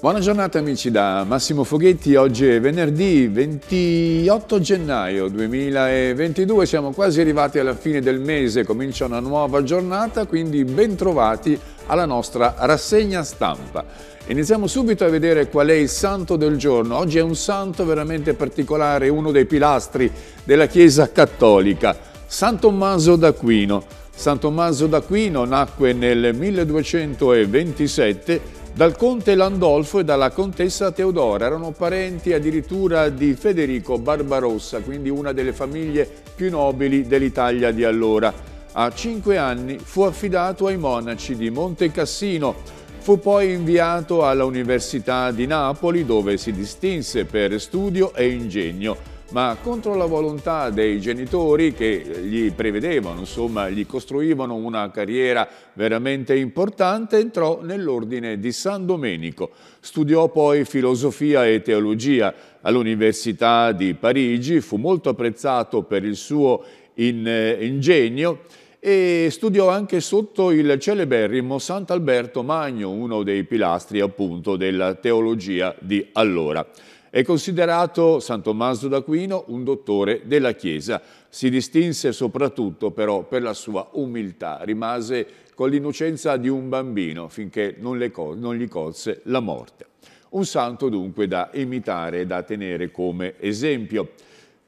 Buona giornata amici da Massimo Foghetti, oggi è venerdì 28 gennaio 2022, siamo quasi arrivati alla fine del mese, comincia una nuova giornata, quindi bentrovati alla nostra rassegna stampa. Iniziamo subito a vedere qual è il santo del giorno, oggi è un santo veramente particolare, uno dei pilastri della Chiesa Cattolica, San Tommaso d'Aquino. San Tommaso d'Aquino nacque nel 1227 dal conte Landolfo e dalla contessa Teodora. Erano parenti addirittura di Federico Barbarossa, quindi una delle famiglie più nobili dell'Italia di allora. A cinque anni fu affidato ai monaci di Monte Cassino. Fu poi inviato all'Università di Napoli dove si distinse per studio e ingegno ma contro la volontà dei genitori che gli prevedevano, insomma, gli costruivano una carriera veramente importante, entrò nell'ordine di San Domenico. Studiò poi filosofia e teologia all'Università di Parigi, fu molto apprezzato per il suo eh, ingegno e studiò anche sotto il celeberrimo Sant'Alberto Magno, uno dei pilastri appunto della teologia di allora. È considerato San Tommaso d'Aquino un dottore della Chiesa. Si distinse soprattutto però per la sua umiltà. Rimase con l'innocenza di un bambino finché non, non gli colse la morte. Un santo dunque da imitare e da tenere come esempio.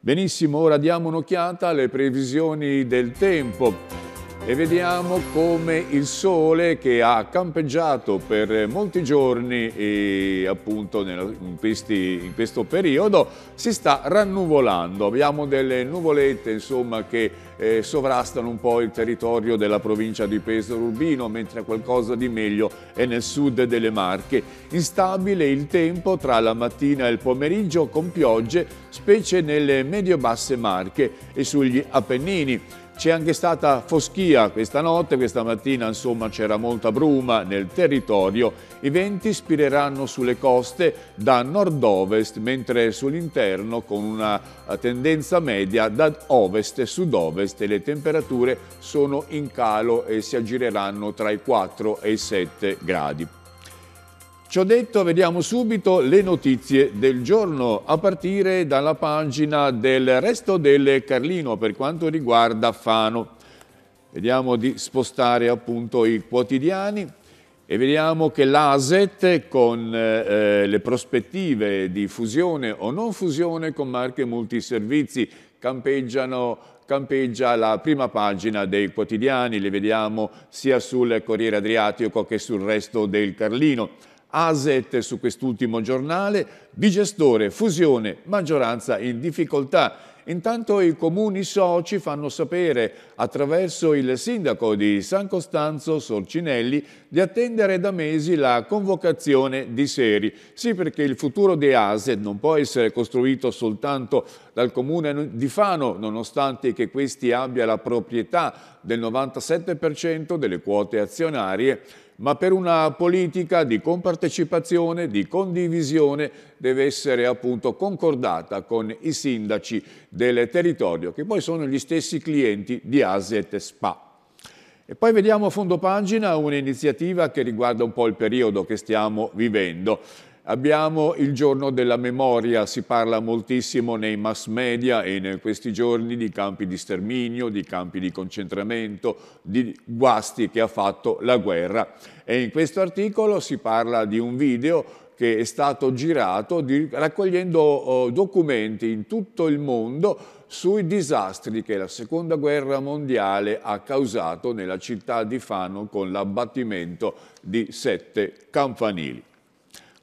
Benissimo, ora diamo un'occhiata alle previsioni del tempo. E vediamo come il sole che ha campeggiato per molti giorni e appunto in, questi, in questo periodo si sta rannuvolando. Abbiamo delle nuvolette insomma che eh, sovrastano un po' il territorio della provincia di Pesaro Urbino mentre qualcosa di meglio è nel sud delle Marche. Instabile il tempo tra la mattina e il pomeriggio con piogge specie nelle medio-basse Marche e sugli Appennini. C'è anche stata foschia questa notte, questa mattina insomma c'era molta bruma nel territorio. I venti spireranno sulle coste da nord-ovest, mentre sull'interno con una eh, tendenza media da ovest e sud-ovest le temperature sono in calo e si aggireranno tra i 4 e i 7 gradi. Ciò detto, vediamo subito le notizie del giorno, a partire dalla pagina del resto del Carlino per quanto riguarda Fano. Vediamo di spostare appunto i quotidiani e vediamo che l'ASET con eh, eh, le prospettive di fusione o non fusione con marche multiservizi campeggiano campeggia la prima pagina dei quotidiani, li vediamo sia sul Corriere Adriatico che sul resto del Carlino. Aset su quest'ultimo giornale, di fusione, maggioranza in difficoltà. Intanto i comuni soci fanno sapere, attraverso il sindaco di San Costanzo Sorcinelli, di attendere da mesi la convocazione di Seri. Sì, perché il futuro di Aset non può essere costruito soltanto dal comune di Fano, nonostante che questi abbia la proprietà del 97% delle quote azionarie ma per una politica di compartecipazione, di condivisione, deve essere appunto concordata con i sindaci del territorio, che poi sono gli stessi clienti di Aset Spa. E poi vediamo a fondo pagina un'iniziativa che riguarda un po' il periodo che stiamo vivendo. Abbiamo il giorno della memoria, si parla moltissimo nei mass media e in questi giorni di campi di sterminio, di campi di concentramento, di guasti che ha fatto la guerra. E in questo articolo si parla di un video che è stato girato di, raccogliendo eh, documenti in tutto il mondo sui disastri che la seconda guerra mondiale ha causato nella città di Fano con l'abbattimento di sette campanili.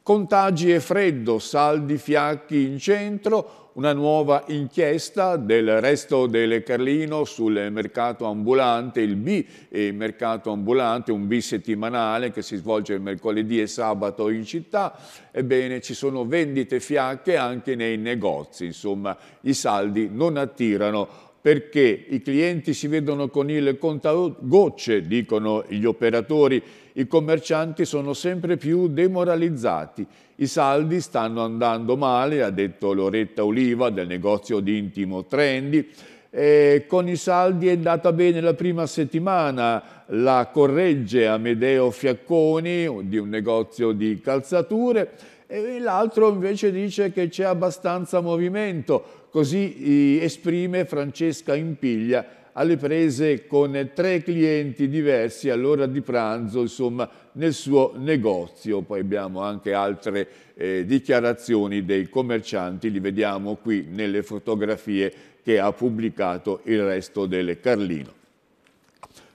Contagi e freddo, saldi fiacchi in centro, una nuova inchiesta del resto del Carlino sul mercato ambulante, il B e mercato ambulante, un B settimanale che si svolge mercoledì e sabato in città. Ebbene, ci sono vendite fiacche anche nei negozi, insomma i saldi non attirano perché i clienti si vedono con il contagocce, dicono gli operatori, i commercianti sono sempre più demoralizzati, i saldi stanno andando male, ha detto Loretta Oliva del negozio di Intimo Trendy, e con i saldi è andata bene la prima settimana, la corregge Amedeo Fiacconi di un negozio di calzature e l'altro invece dice che c'è abbastanza movimento, Così esprime Francesca Impiglia alle prese con tre clienti diversi all'ora di pranzo, insomma, nel suo negozio. Poi abbiamo anche altre eh, dichiarazioni dei commercianti, li vediamo qui nelle fotografie che ha pubblicato il resto del Carlino.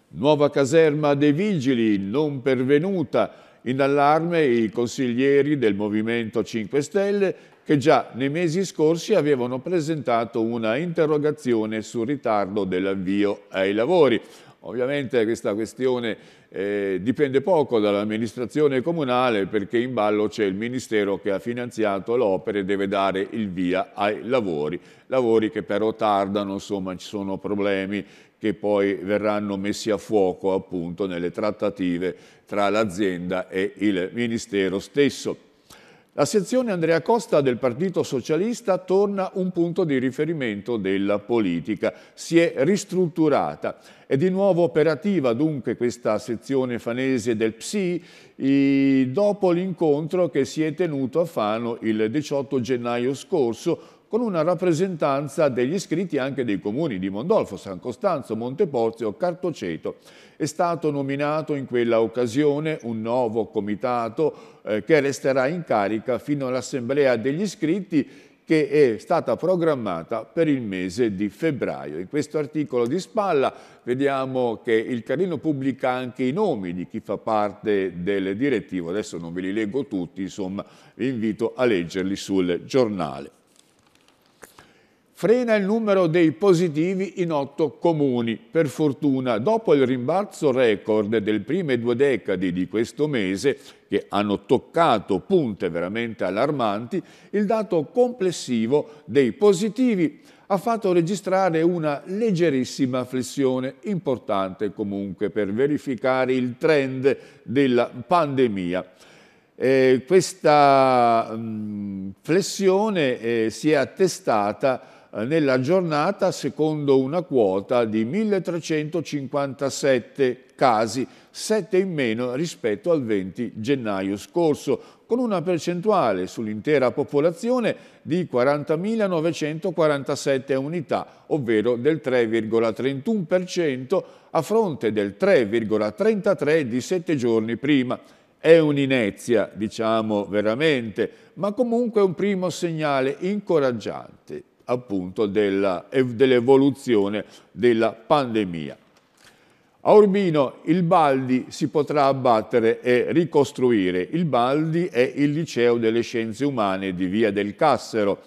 Nuova caserma dei vigili non pervenuta. In allarme i consiglieri del Movimento 5 Stelle che già nei mesi scorsi avevano presentato una interrogazione sul ritardo dell'avvio ai lavori. Ovviamente questa questione eh, dipende poco dall'amministrazione comunale perché in ballo c'è il Ministero che ha finanziato l'opera e deve dare il via ai lavori, lavori che però tardano, insomma ci sono problemi che poi verranno messi a fuoco appunto nelle trattative tra l'azienda e il Ministero stesso. La sezione Andrea Costa del Partito Socialista torna un punto di riferimento della politica, si è ristrutturata. È di nuovo operativa dunque questa sezione fanese del PSI dopo l'incontro che si è tenuto a Fano il 18 gennaio scorso con una rappresentanza degli iscritti anche dei comuni di Mondolfo, San Costanzo, Monteporzio, Cartoceto. È stato nominato in quella occasione un nuovo comitato eh, che resterà in carica fino all'assemblea degli iscritti che è stata programmata per il mese di febbraio. In questo articolo di spalla vediamo che il Carino pubblica anche i nomi di chi fa parte del direttivo, adesso non ve li leggo tutti, insomma vi invito a leggerli sul giornale frena il numero dei positivi in otto comuni. Per fortuna, dopo il rimbalzo record delle prime due decadi di questo mese, che hanno toccato punte veramente allarmanti, il dato complessivo dei positivi ha fatto registrare una leggerissima flessione, importante comunque per verificare il trend della pandemia. Eh, questa mh, mm, flessione eh, si è attestata eh, nella giornata secondo una quota di 1357 casi, 7 in meno rispetto al 20 gennaio scorso, con una percentuale sull'intera popolazione di 40.947 unità, ovvero del 3,31% a fronte del 3,33% di 7 giorni prima. È un'inezia, diciamo veramente, ma comunque un primo segnale incoraggiante appunto dell'evoluzione della pandemia. A Urbino il Baldi si potrà abbattere e ricostruire. Il Baldi è il liceo delle scienze umane di Via del Cassero.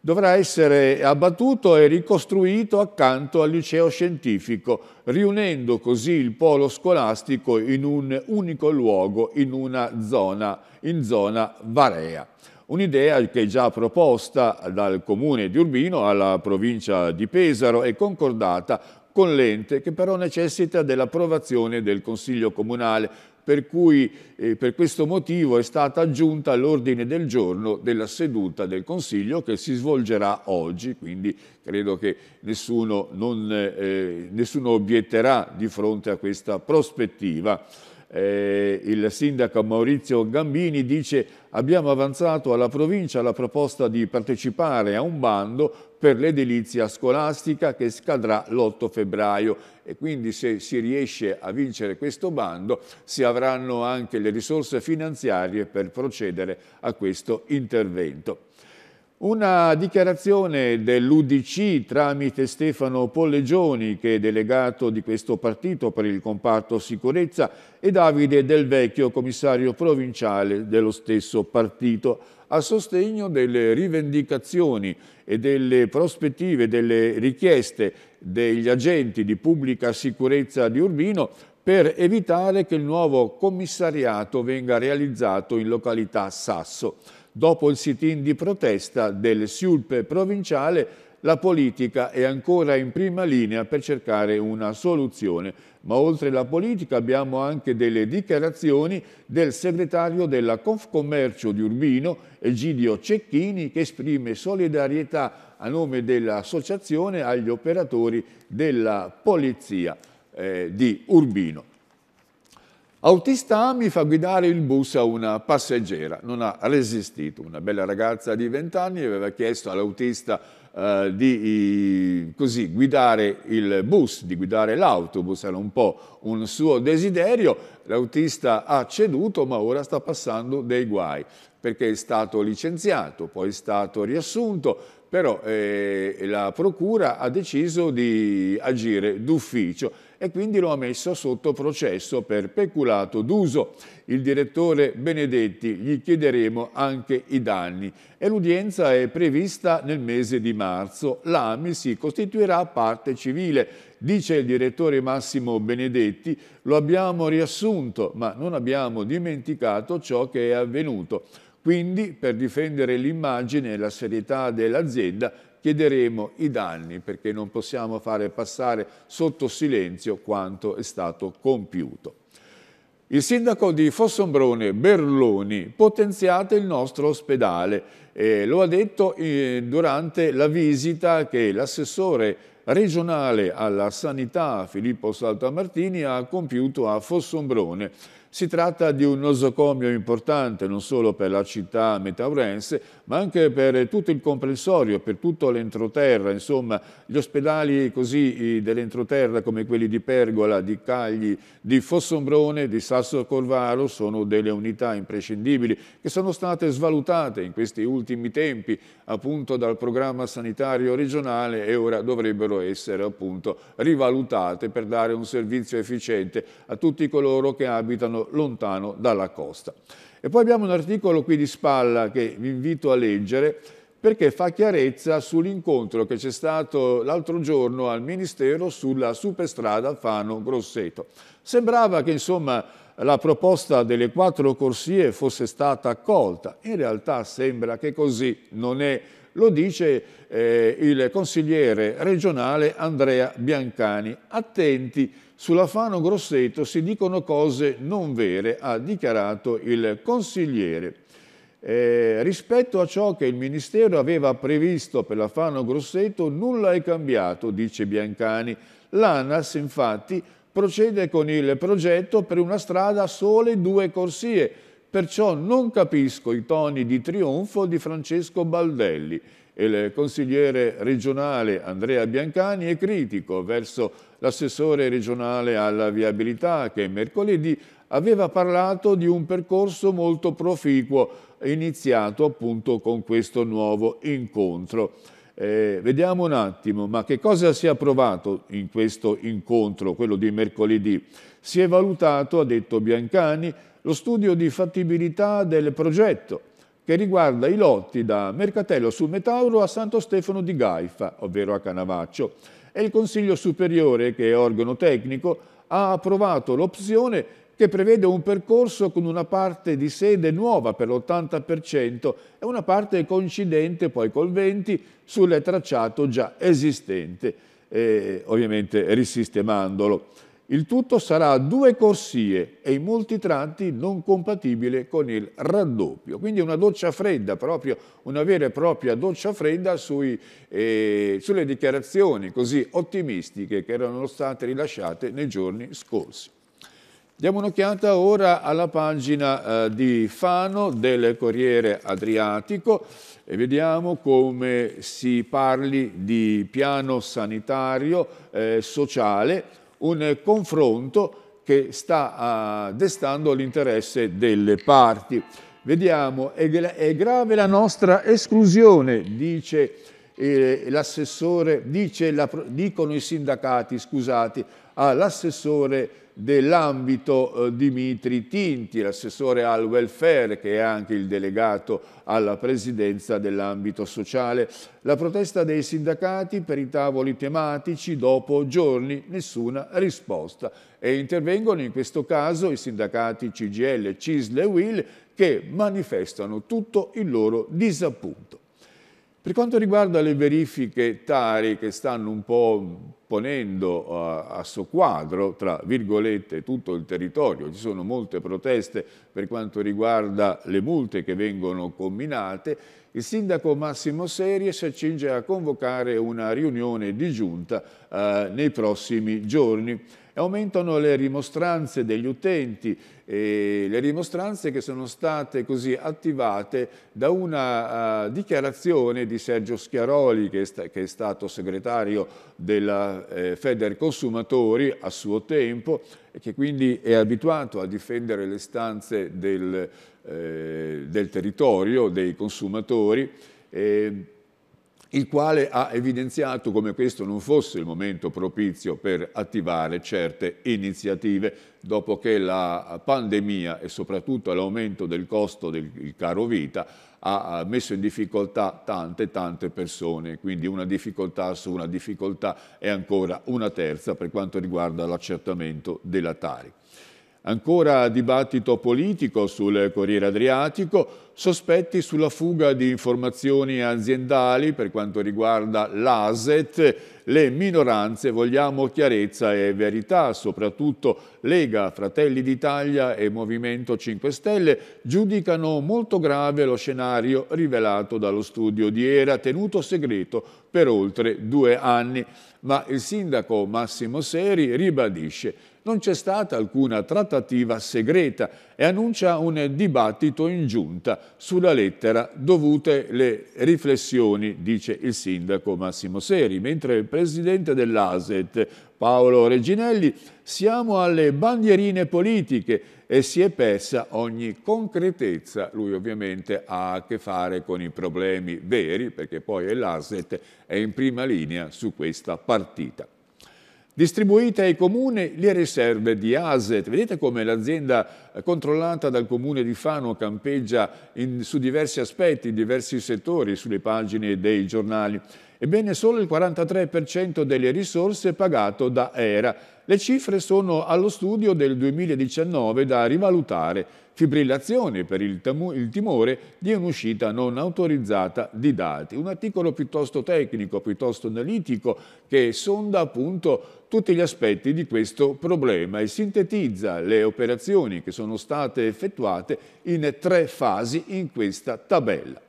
Dovrà essere abbattuto e ricostruito accanto al liceo scientifico, riunendo così il polo scolastico in un unico luogo, in una zona, in zona Varea. Un'idea che è già proposta dal comune di Urbino alla provincia di Pesaro e concordata con l'ente che però necessita dell'approvazione del Consiglio Comunale per cui eh, per questo motivo è stata aggiunta all'ordine del giorno della seduta del Consiglio che si svolgerà oggi, quindi credo che nessuno, non, eh, nessuno obietterà di fronte a questa prospettiva eh, il sindaco Maurizio Gambini dice abbiamo avanzato alla provincia la proposta di partecipare a un bando per l'edilizia scolastica che scadrà l'8 febbraio e quindi se si riesce a vincere questo bando si avranno anche le risorse finanziarie per procedere a questo intervento. Una dichiarazione dell'Udc tramite Stefano Pollegioni, che è delegato di questo partito per il comparto sicurezza, e Davide Del Vecchio, commissario provinciale dello stesso partito, a sostegno delle rivendicazioni e delle prospettive, delle richieste degli agenti di pubblica sicurezza di Urbino per evitare che il nuovo commissariato venga realizzato in località Sasso. Dopo il sit-in di protesta del SIULP provinciale, la politica è ancora in prima linea per cercare una soluzione, ma oltre alla politica abbiamo anche delle dichiarazioni del segretario della Confcommercio di Urbino, Egidio Cecchini, che esprime solidarietà a nome dell'associazione agli operatori della polizia eh, di Urbino. Autista A mi fa guidare il bus a una passeggera, non ha resistito. Una bella ragazza di 20 anni aveva chiesto all'autista eh, di così, guidare il bus, di guidare l'autobus, era un po' un suo desiderio. L'autista ha ceduto ma ora sta passando dei guai perché è stato licenziato, poi è stato riassunto, però eh, la procura ha deciso di agire d'ufficio e quindi lo ha messo sotto processo per peculato d'uso. Il direttore Benedetti gli chiederemo anche i danni e l'udienza è prevista nel mese di marzo. L'AMI si costituirà parte civile. Dice il direttore Massimo Benedetti, lo abbiamo riassunto, ma non abbiamo dimenticato ciò che è avvenuto. Quindi, per difendere l'immagine e la serietà dell'azienda, chiederemo i danni perché non possiamo fare passare sotto silenzio quanto è stato compiuto. Il sindaco di Fossombrone, Berloni, potenziate il nostro ospedale. Eh, lo ha detto eh, durante la visita che l'assessore regionale alla sanità Filippo Saltamartini ha compiuto a Fossombrone. Si tratta di un nosocomio importante non solo per la città metaurense, ma anche per tutto il comprensorio, per tutto l'entroterra, insomma gli ospedali così dell'entroterra come quelli di Pergola, di Cagli, di Fossombrone, di Sasso Corvaro sono delle unità imprescindibili che sono state svalutate in questi ultimi tempi appunto dal programma sanitario regionale e ora dovrebbero essere appunto rivalutate per dare un servizio efficiente a tutti coloro che abitano lontano dalla costa. E poi abbiamo un articolo qui di Spalla che vi invito a leggere perché fa chiarezza sull'incontro che c'è stato l'altro giorno al Ministero sulla superstrada fano grosseto Sembrava che insomma, la proposta delle quattro corsie fosse stata accolta, in realtà sembra che così non è. Lo dice eh, il consigliere regionale Andrea Biancani. Attenti sulla Fano Grosseto si dicono cose non vere, ha dichiarato il consigliere. Eh, rispetto a ciò che il Ministero aveva previsto per la Fano Grosseto nulla è cambiato, dice Biancani. L'ANAS infatti procede con il progetto per una strada a sole due corsie, Perciò non capisco i toni di trionfo di Francesco Baldelli. Il consigliere regionale Andrea Biancani è critico verso l'assessore regionale alla viabilità che mercoledì aveva parlato di un percorso molto proficuo iniziato appunto con questo nuovo incontro. Eh, vediamo un attimo, ma che cosa si è approvato in questo incontro, quello di mercoledì? Si è valutato, ha detto Biancani, lo studio di fattibilità del progetto che riguarda i lotti da Mercatello sul Metauro a Santo Stefano di Gaifa, ovvero a Canavaccio, e il Consiglio Superiore, che è organo tecnico, ha approvato l'opzione che prevede un percorso con una parte di sede nuova per l'80% e una parte coincidente poi col 20% sul tracciato già esistente, eh, ovviamente risistemandolo. Il tutto sarà a due corsie e in molti tratti non compatibile con il raddoppio. Quindi una doccia fredda, proprio una vera e propria doccia fredda sui, eh, sulle dichiarazioni così ottimistiche che erano state rilasciate nei giorni scorsi. Diamo un'occhiata ora alla pagina eh, di Fano del Corriere Adriatico e vediamo come si parli di piano sanitario eh, sociale un confronto che sta ah, destando l'interesse delle parti. Vediamo, è grave la nostra esclusione, dice l'assessore, la, dicono i sindacati, scusate, all'assessore ah, dell'ambito eh, Dimitri Tinti, l'assessore al welfare che è anche il delegato alla presidenza dell'ambito sociale. La protesta dei sindacati per i tavoli tematici dopo giorni nessuna risposta e intervengono in questo caso i sindacati CGL, CISL e WIL che manifestano tutto il loro disappunto. Per quanto riguarda le verifiche Tari che stanno un po' ponendo a, a soqquadro, tra virgolette, tutto il territorio, ci sono molte proteste per quanto riguarda le multe che vengono combinate, il sindaco Massimo Serie si accinge a convocare una riunione di giunta eh, nei prossimi giorni aumentano le rimostranze degli utenti, le rimostranze che sono state così attivate da una uh, dichiarazione di Sergio Schiaroli, che è, sta, che è stato segretario della eh, Feder Consumatori a suo tempo, e che quindi è abituato a difendere le stanze del, eh, del territorio, dei consumatori. Eh, il quale ha evidenziato come questo non fosse il momento propizio per attivare certe iniziative dopo che la pandemia e soprattutto l'aumento del costo del caro vita ha messo in difficoltà tante tante persone, quindi una difficoltà su una difficoltà e ancora una terza per quanto riguarda l'accertamento della Tari. Ancora dibattito politico sul Corriere Adriatico, sospetti sulla fuga di informazioni aziendali per quanto riguarda l'ASET, le minoranze vogliamo chiarezza e verità, soprattutto Lega, Fratelli d'Italia e Movimento 5 Stelle giudicano molto grave lo scenario rivelato dallo studio di Era tenuto segreto per oltre due anni, ma il sindaco Massimo Seri ribadisce non c'è stata alcuna trattativa segreta e annuncia un dibattito in giunta sulla lettera dovute le riflessioni, dice il sindaco Massimo Seri, mentre il presidente dell'ASET Paolo Reginelli siamo alle bandierine politiche e si è persa ogni concretezza. Lui ovviamente ha a che fare con i problemi veri perché poi l'ASET è in prima linea su questa partita distribuite ai comuni le riserve di ASET. Vedete come l'azienda eh, controllata dal comune di Fano campeggia in, su diversi aspetti, in diversi settori, sulle pagine dei giornali. Ebbene, solo il 43% delle risorse è pagato da ERA. Le cifre sono allo studio del 2019 da rivalutare fibrillazione per il, il, timore di un'uscita non autorizzata di dati. Un articolo piuttosto tecnico, piuttosto analitico, che sonda appunto tutti gli aspetti di questo problema e sintetizza le operazioni che sono state effettuate in tre fasi in questa tabella.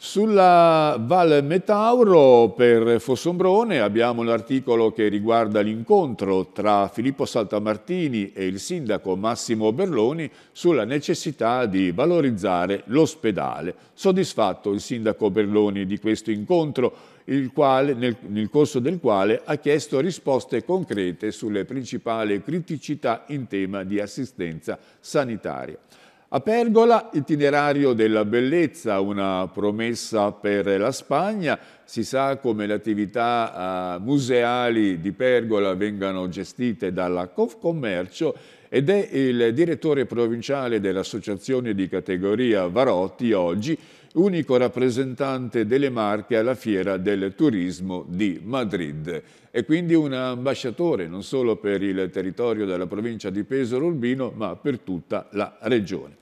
Sulla Val Metauro per Fossombrone abbiamo l'articolo che riguarda l'incontro tra Filippo Saltamartini e il sindaco Massimo Berloni sulla necessità di valorizzare l'ospedale. Soddisfatto il sindaco Berloni di questo incontro, quale, nel, nel corso del quale ha chiesto risposte concrete sulle principali criticità in tema di assistenza sanitaria. A Pergola, itinerario della bellezza, una promessa per la Spagna. Si sa come le attività eh, museali di Pergola vengano gestite dalla Confcommercio ed è il direttore provinciale dell'associazione di categoria Varotti oggi, unico rappresentante delle Marche alla Fiera del Turismo di Madrid e quindi un ambasciatore non solo per il territorio della provincia di Pesaro Urbino, ma per tutta la regione.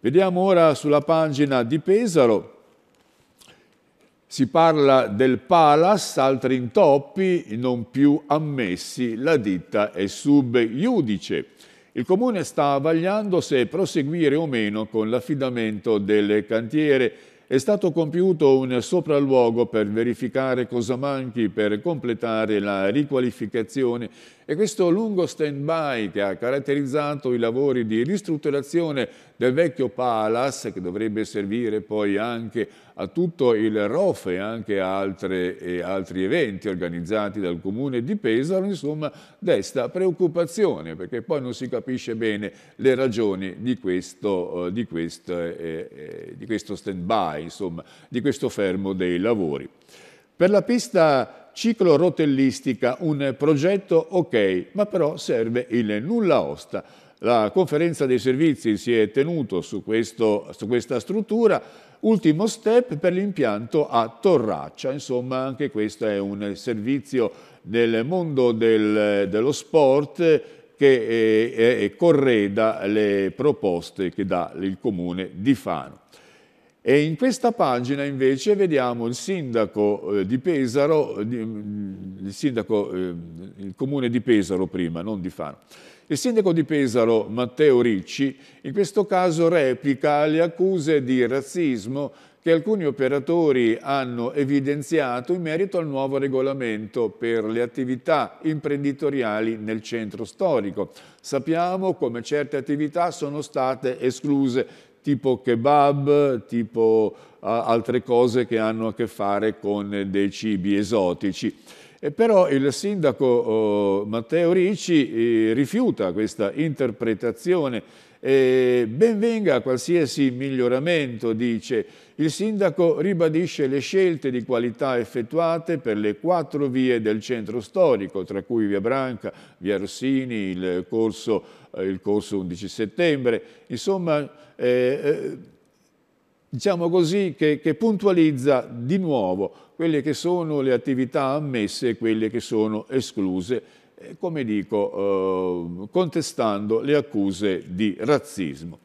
Vediamo ora sulla pagina di Pesaro si parla del Palas, altri intoppi non più ammessi, la ditta è sub iudice. Il Comune sta vagliando se proseguire o meno con l'affidamento del cantiere è stato compiuto un sopralluogo per verificare cosa manchi per completare la riqualificazione e questo lungo stand-by che ha caratterizzato i lavori di ristrutturazione del vecchio palace che dovrebbe servire poi anche a tutto il ROF e anche a altre, altri eventi organizzati dal comune di Pesaro, insomma desta preoccupazione perché poi non si capisce bene le ragioni di questo, eh, di questo, eh, eh, di questo stand-by, insomma, di questo fermo dei lavori. Per la pista ciclorotellistica un progetto ok, ma però serve il nulla osta. La conferenza dei servizi si è tenuta su, su, questa struttura, ultimo step per l'impianto a Torraccia, insomma anche questo è un servizio del mondo del, dello sport che è, è, è correda le proposte che dà il comune di Fano. E in questa pagina invece vediamo il sindaco eh, di Pesaro, mm, il, sindaco, eh, il comune di Pesaro prima, non di Fano. Il sindaco di Pesaro, Matteo Ricci, in questo caso replica le accuse di razzismo che alcuni operatori hanno evidenziato in merito al nuovo regolamento per le attività imprenditoriali nel centro storico. Sappiamo come certe attività sono state escluse tipo kebab, tipo altre cose che hanno a che fare con dei cibi esotici. E però il sindaco oh, Matteo Ricci eh, rifiuta questa interpretazione eh, benvenga qualsiasi miglioramento, dice. Il sindaco ribadisce le scelte di qualità effettuate per le quattro vie del centro storico, tra cui Via Branca, Via Rossini, il corso, eh, il corso 11 settembre. Insomma, eh, eh, diciamo così, che, che puntualizza di nuovo quelle che sono le attività ammesse e quelle che sono escluse come dico, eh, contestando le accuse di razzismo.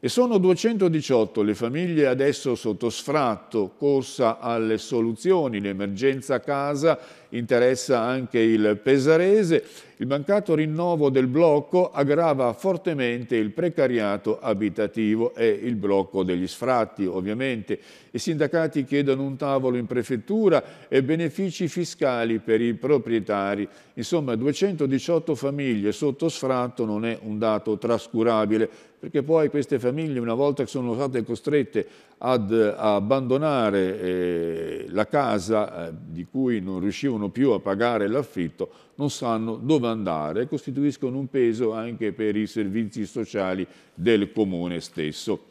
E sono 218 le famiglie adesso sotto sfratto, corsa alle soluzioni, l'emergenza casa interessa anche il pesarese. Il mancato rinnovo del blocco aggrava fortemente il precariato abitativo e il blocco degli sfratti, ovviamente. I sindacati chiedono un tavolo in prefettura e benefici fiscali per i proprietari. Insomma, 218 famiglie sotto sfratto non è un dato trascurabile perché poi queste famiglie una volta che sono state costrette ad eh, abbandonare eh, la casa eh, di cui non riuscivano più a pagare l'affitto, non sanno dove andare e costituiscono un peso anche per i servizi sociali del comune stesso.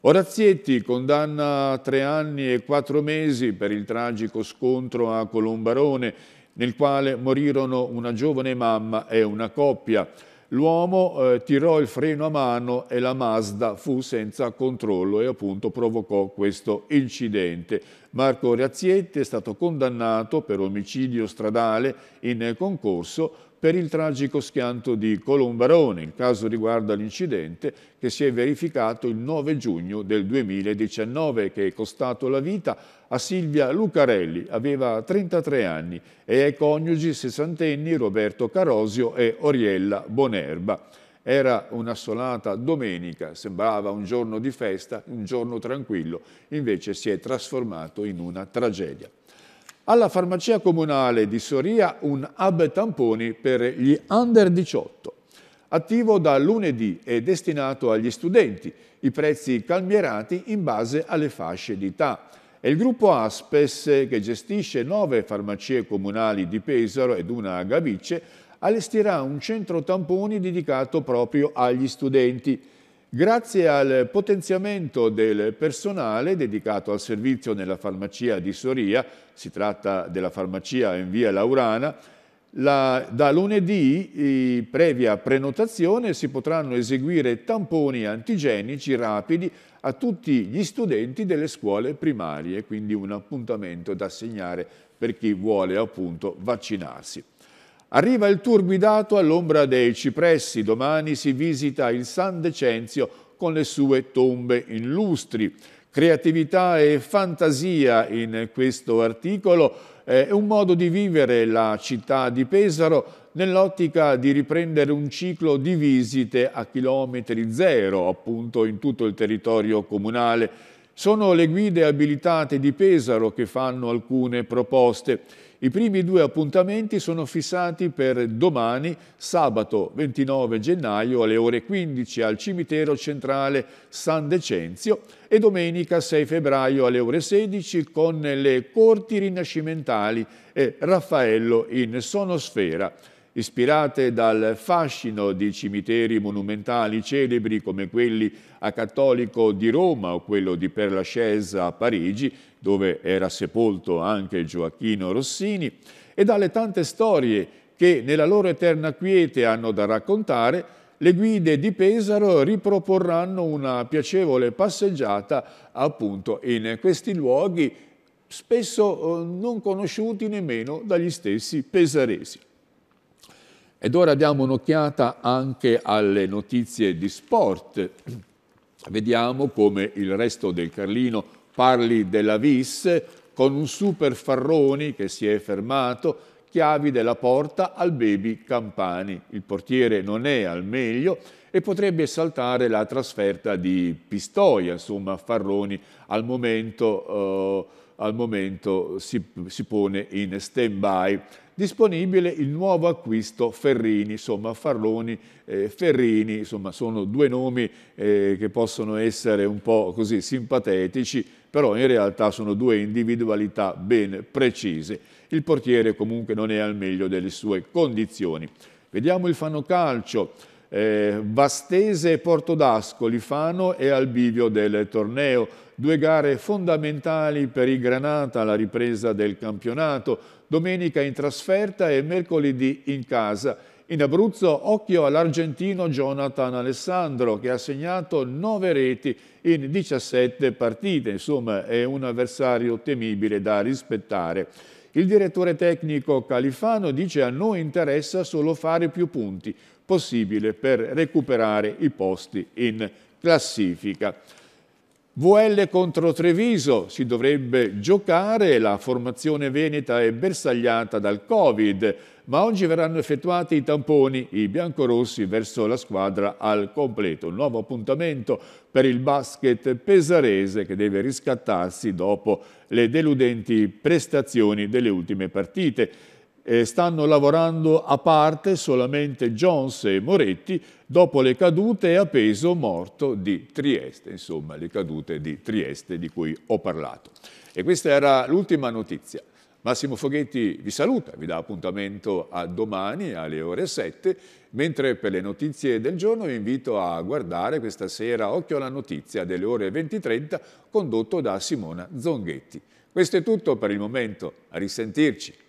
Orazietti condanna tre anni e quattro mesi per il tragico scontro a Colombarone nel quale morirono una giovane mamma e una coppia. L'uomo eh, tirò il freno a mano e la Mazda fu senza controllo e appunto provocò questo incidente. Marco Razzietti è stato condannato per omicidio stradale in concorso per il tragico schianto di Colombarone. Il caso riguarda l'incidente che si è verificato il 9 giugno del 2019 che è costato la vita a Silvia Lucarelli, aveva 33 anni, e ai coniugi sessantenni Roberto Carosio e Oriella Bonerba. Era una solata domenica, sembrava un giorno di festa, un giorno tranquillo, invece si è trasformato in una tragedia alla farmacia comunale di Soria un hub tamponi per gli under 18, attivo da lunedì e destinato agli studenti, i prezzi calmierati in base alle fasce di età. È il gruppo Aspes, che gestisce nove farmacie comunali di Pesaro ed una a Gavice, allestirà un centro tamponi dedicato proprio agli studenti. Grazie al potenziamento del personale dedicato al servizio nella farmacia di Soria, si tratta della farmacia in via Laurana, la, da lunedì, previa prenotazione, si potranno eseguire tamponi antigenici rapidi a tutti gli studenti delle scuole primarie, quindi un appuntamento da segnare per chi vuole appunto vaccinarsi. Arriva il tour guidato all'ombra dei cipressi, domani si visita il San Decenzio con le sue tombe illustri. Creatività e fantasia in questo articolo è un modo di vivere la città di Pesaro nell'ottica di riprendere un ciclo di visite a chilometri zero appunto in tutto il territorio comunale sono le guide abilitate di Pesaro che fanno alcune proposte. I primi due appuntamenti sono fissati per domani, sabato 29 gennaio alle ore 15 al cimitero centrale San Decenzio e domenica 6 febbraio alle ore 16 con le corti rinascimentali e Raffaello in sonosfera ispirate dal fascino di cimiteri monumentali celebri come quelli a Cattolico di Roma o quello di Père Lachaise a Parigi, dove era sepolto anche Gioacchino Rossini, e dalle tante storie che nella loro eterna quiete hanno da raccontare, le guide di Pesaro riproporranno una piacevole passeggiata appunto in questi luoghi spesso eh, non conosciuti nemmeno dagli stessi pesaresi. Ed ora diamo un'occhiata anche alle notizie di sport. Vediamo come il resto del Carlino parli della Vis con un super Farroni che si è fermato, chiavi della porta al baby Campani. Il portiere non è al meglio e potrebbe saltare la trasferta di Pistoia, insomma Farroni al momento... Eh, al momento si, si pone in stand-by. Disponibile il nuovo acquisto Ferrini, insomma Farloni, eh, Ferrini, insomma sono due nomi eh, che possono essere un po' così simpatetici, però in realtà sono due individualità ben precise. Il portiere comunque non è al meglio delle sue condizioni. Vediamo il fanno calcio eh, Vastese e Portodascoli Fano e al bivio del torneo. Due gare fondamentali per il Granata alla ripresa del campionato, domenica in trasferta e mercoledì in casa. In Abruzzo, occhio all'argentino Jonathan Alessandro che ha segnato 9 reti in 17 partite, insomma è un avversario temibile da rispettare. Il direttore tecnico Califano dice a noi interessa solo fare più punti, possibile per recuperare i posti in classifica. VL contro Treviso si dovrebbe giocare, la formazione veneta è bersagliata dal Covid, ma oggi verranno effettuati i tamponi, i biancorossi verso la squadra al completo. Un nuovo appuntamento per il basket pesarese che deve riscattarsi dopo le deludenti prestazioni delle ultime partite eh, stanno lavorando a parte solamente Jones e Moretti dopo le cadute a peso morto di Trieste, insomma le cadute di Trieste di cui ho parlato. E questa era l'ultima notizia. Massimo Foghetti vi saluta, vi dà appuntamento a domani alle ore 7, mentre per le notizie del giorno vi invito a guardare questa sera Occhio alla notizia delle ore 20.30 condotto da Simona Zonghetti. Questo è tutto per il momento, a risentirci.